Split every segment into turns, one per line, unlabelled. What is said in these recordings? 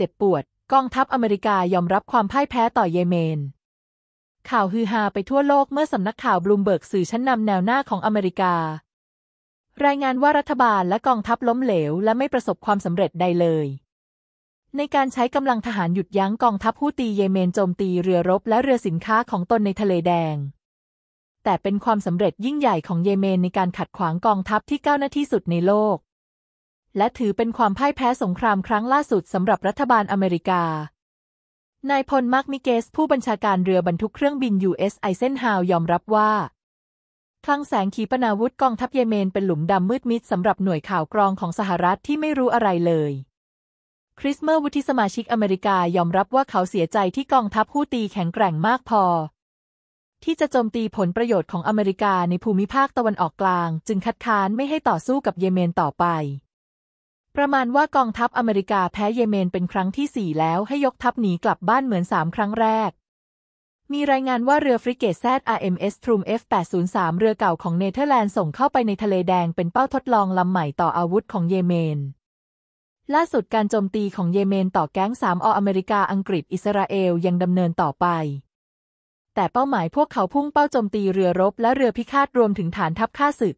จ็บปวดกองทัพอเมริกายอมรับความพ่ายแพ้ต่อเยเมน ข่าวฮือฮาไปทั่วโลกเมื่อสำนักข่าวบลูมเบิร์กสื่อชั้นนำแนวหน้าของอเมริกา รายงานว่ารัฐบาลและกองทัพล้มเหลวและไม่ประสบความสำเร็จใดเลย ในการใช้กำลังทหารหยุดยั้งกองทัพฮูตีเยเมนโจมตีเรือรบและเรือสินค้าของตนในทะเลแดง แต่เป็นความสำเร็จยิ่งใหญ่ของเยเมน ในการขัดขวางกองทัพที่ก้าวหน้าที่สุดในโลกและถือเป็นความพ่ายแพ้สงครามครั้งล่าสุดสำหรับรัฐบาลอเมริกา นายพลมาร์กมิเกส ผู้บัญชาการเรือบรรทุกเครื่องบิน US ไอเซนฮาวยอมรับว่า คลังแสงขีปนาวุธกองทัพเยเมนเป็นหลุมดำมืดมิดสำหรับหน่วยข่าวกรองของสหรัฐที่ไม่รู้อะไรเลย คริสเมอร์วุฒิสมาชิกอเมริกายอมรับว่าเขาเสียใจที่กองทัพผู้ตีแข็งแกร่งมากพอ ที่จะโจมตีผลประโยชน์ของอเมริกาในภูมิภาคตะวันออกกลาง จึงคัดค้านไม่ให้ต่อสู้กับเยเมนต่อไปประมาณว่ากองทัพอเมริกาแพ้เยเมนเป็นครั้งที่สี่แล้วให้ยกทัพหนีกลับบ้านเหมือนสามครั้งแรก มีรายงานว่าเรือฟริเกตแซด RMS t r u m F803 เรือเก่าของเนเธอร์แลนด์ส่งเข้าไปในทะเลแดงเป็นเป้าทดลองลำใหม่ต่ออาวุธของเยเมน ล่าสุดการโจมตีของเยเมนต่อแก๊งสามออเมริกาอังกฤษ อิสราเอลยังดำเนินต่อไป แต่เป้าหมายพวกเขาพุ่งเป้าโจมตีเรือรบ และเรือพิฆาตรวมถึงฐานทัพข้าศึก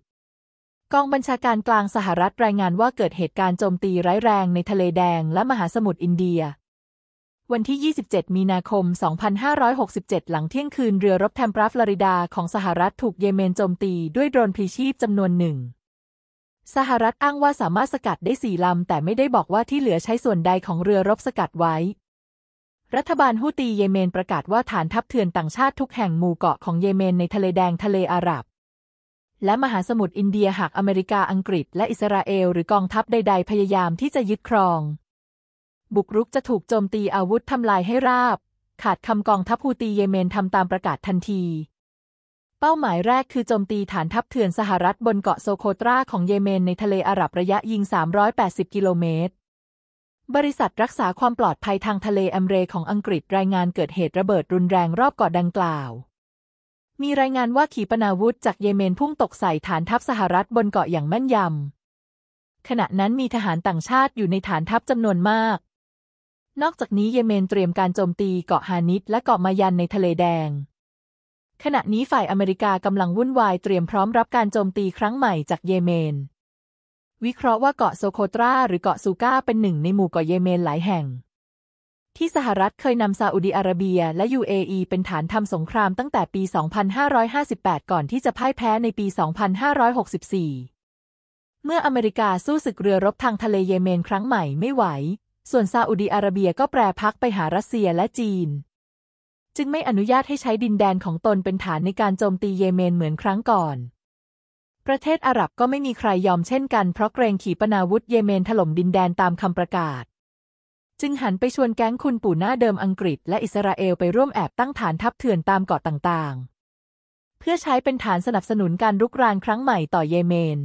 กองบัญชาการกลางสหรัฐรายงานว่าเกิดเหตุการณ์โจมตีร้ายแรงในทะเลแดงและมหาสมุทรอินเดีย วันที่ 27 มีนาคม 2567 หลังเที่ยงคืน เรือรบแทมปราฟลอริดาของสหรัฐถูกเยเมนโจมตีด้วยโดรนพลีชีพจำนวนหนึ่ง สหรัฐอ้างว่าสามารถสกัดได้สี่ลำ แต่ไม่ได้บอกว่าที่เหลือใช้ส่วนใดของเรือรบสกัดไว้ รัฐบาลฮูตีเยเมนประกาศว่าฐานทัพเถื่อนต่างชาติทุกแห่งหมู่เกาะของเยเมนในทะเลแดงทะเลอาหรับและมหาสมุทรอินเดียหากอเมริกาอังกฤษ และอิสราเอล หรือกองทัพใดๆพยายามที่จะยึดครอง บุกรุกจะถูกโจมตีอาวุธทำลายให้ราบ ขาดคำกองทัพฮูตีเยเมนทำตามประกาศทันที เป้าหมายแรกคือโจมตีฐานทัพเถื่อนสหรัฐบนเกาะโซโคตราของเยเมนในทะเลอาหรับระยะยิง 380 กิโลเมตรบริษัทรักษาความปลอดภัยทางทะเลอเมรของอังกฤษรายงานเกิดเหตุระเบิดรุนแรงรอบเกาะดังกล่าวมีรายงานว่าขีปนาวุธจากเยเมนพุ่งตกใส่ฐานทัพสหรัฐบนเกาะอย่างแม่นยำ ขณะนั้นมีทหารต่างชาติอยู่ในฐานทัพจำนวนมาก นอกจากนี้เยเมนเตรียมการโจมตี เกาะฮานิดและเกาะมายันในทะเลแดง ขณะนี้ฝ่ายอเมริกากำลังวุ่นวายเตรียมพร้อมรับการโจมตีครั้งใหม่จากเยเมน วิเคราะห์ว่าเกาะโซโคตราหรือเกาะซูก้าเป็นหนึ่งในหมู่เกาะเยเมนหลายแห่งที่สหรัฐเคยนำซาอุดีอาระเบียและ UAE เป็นฐานทำสงครามตั้งแต่ปี 2558 ก่อนที่จะพ่ายแพ้ในปี 2564 เมื่ออเมริกาสู้ศึกเรือรบทางทะเลเยเมนครั้งใหม่ไม่ไหว ส่วนซาอุดีอาระเบียก็แปรพักไปหารัสเซียและจีน จึงไม่อนุญาตให้ใช้ดินแดนของตนเป็นฐานในการโจมตีเยเมนเหมือนครั้งก่อน ประเทศอาหรับก็ไม่มีใครยอมเช่นกันเพราะเกรงขีปนาวุธเยเมนถล่มดินแดนตามคำประกาศจึงหันไปชวนแก๊งคุณปู่หน้าเดิมอังกฤษและอิสราเอลไปร่วมแอบตั้งฐานทัพเถื่อนตามเกาะต่างๆ เพื่อใช้เป็นฐานสนับสนุนการรุกรานครั้งใหม่ต่อเยเมน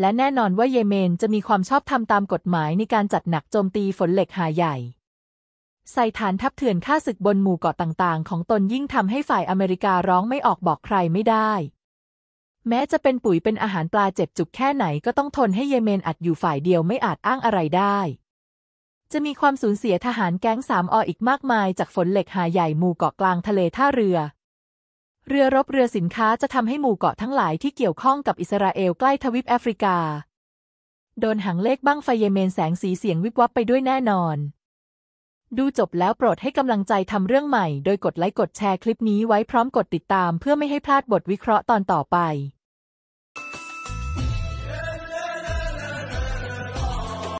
และแน่นอนว่าเยเมนจะมีความชอบธรรมตามกฎหมายในการจัดหนักโจมตีฝนเหล็กหาใหญ่ ใส่ฐานทัพเถื่อนฆ่าศึกบนหมู่เกาะต่างๆ ของตนยิ่งทำให้ฝ่ายอเมริการ้องไม่ออกบอกใครไม่ได้ แม้จะเป็นปุ๋ยเป็นอาหารปลาเจ็บจุกแค่ไหนก็ต้องทนให้เยเมนอัดอยู่ฝ่ายเดียวไม่อาจอ้างอะไรได้จะมีความสูญเสียทหารแก๊งสามออีกมากมาย จากฝนเหล็กหาใหญ่หมู่เกาะกลางทะเลท่าเรือ เรือรบเรือสินค้าจะทำให้หมู่เกาะทั้งหลายที่เกี่ยวข้องกับอิสราเอลใกล้ทวีปแอฟริกา โดนหางเลขบ้างไฟเยเมนแสงสีเสียงวิบวับไปด้วยแน่นอน ดูจบแล้วโปรดให้กำลังใจทำเรื่องใหม่ โดยกดไลค์กดแชร์คลิปนี้ไว้พร้อมกดติดตาม เพื่อไม่ให้พลาดบทวิเคราะห์ตอนต่อไป